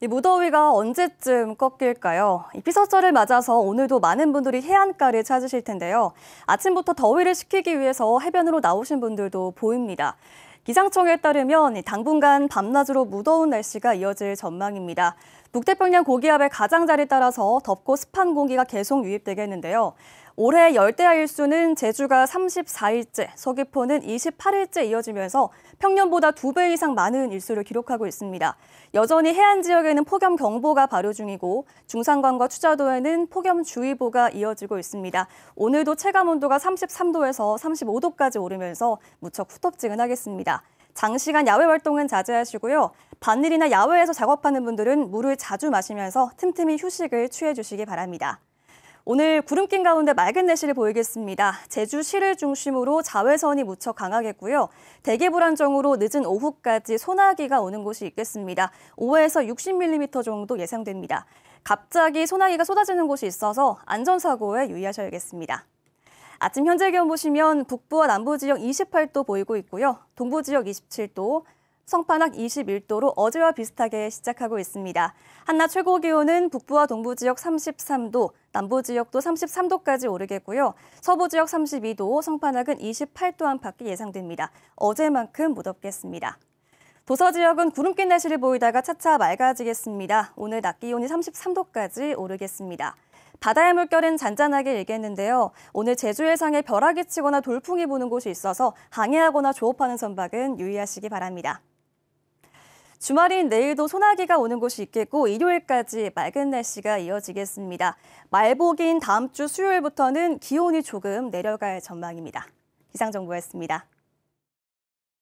이 무더위가 언제쯤 꺾일까요? 피서철을 맞아서 오늘도 많은 분들이 해안가를 찾으실 텐데요. 아침부터 더위를 식히기 위해서 해변으로 나오신 분들도 보입니다. 기상청에 따르면 당분간 밤낮으로 무더운 날씨가 이어질 전망입니다. 북태평양 고기압의 가장자리 따라서 덥고 습한 공기가 계속 유입되겠는데요. 올해 열대야 일수는 제주가 34일째, 서귀포는 28일째 이어지면서 평년보다 두 배 이상 많은 일수를 기록하고 있습니다. 여전히 해안 지역에는 폭염 경보가 발효 중이고 중산관과 추자도에는 폭염 주의보가 이어지고 있습니다. 오늘도 체감 온도가 33도에서 35도까지 오르면서 무척 후텁지근하겠습니다. 장시간 야외 활동은 자제하시고요. 반일이나 야외에서 작업하는 분들은 물을 자주 마시면서 틈틈이 휴식을 취해 주시기 바랍니다. 오늘 구름 낀 가운데 맑은 날씨를 보이겠습니다. 제주 시를 중심으로 자외선이 무척 강하겠고요. 대기 불안정으로 늦은 오후까지 소나기가 오는 곳이 있겠습니다. 5에서 60mm 정도 예상됩니다. 갑자기 소나기가 쏟아지는 곳이 있어서 안전사고에 유의하셔야겠습니다. 아침 현재 기온 보시면 북부와 남부 지역 28도 보이고 있고요. 동부 지역 27도, 성판악 21도로 어제와 비슷하게 시작하고 있습니다. 한낮 최고 기온은 북부와 동부 지역 33도, 남부 지역도 33도까지 오르겠고요. 서부 지역 32도, 성판악은 28도 안팎이 예상됩니다. 어제만큼 무덥겠습니다. 도서 지역은 구름 낀 날씨를 보이다가 차차 맑아지겠습니다. 오늘 낮 기온이 33도까지 오르겠습니다. 바다의 물결은 잔잔하게 일겠는데요. 오늘 제주 해상에 벼락이 치거나 돌풍이 부는 곳이 있어서 항해하거나 조업하는 선박은 유의하시기 바랍니다. 주말인 내일도 소나기가 오는 곳이 있겠고 일요일까지 맑은 날씨가 이어지겠습니다. 말복인 다음 주 수요일부터는 기온이 조금 내려갈 전망입니다. 기상정보였습니다.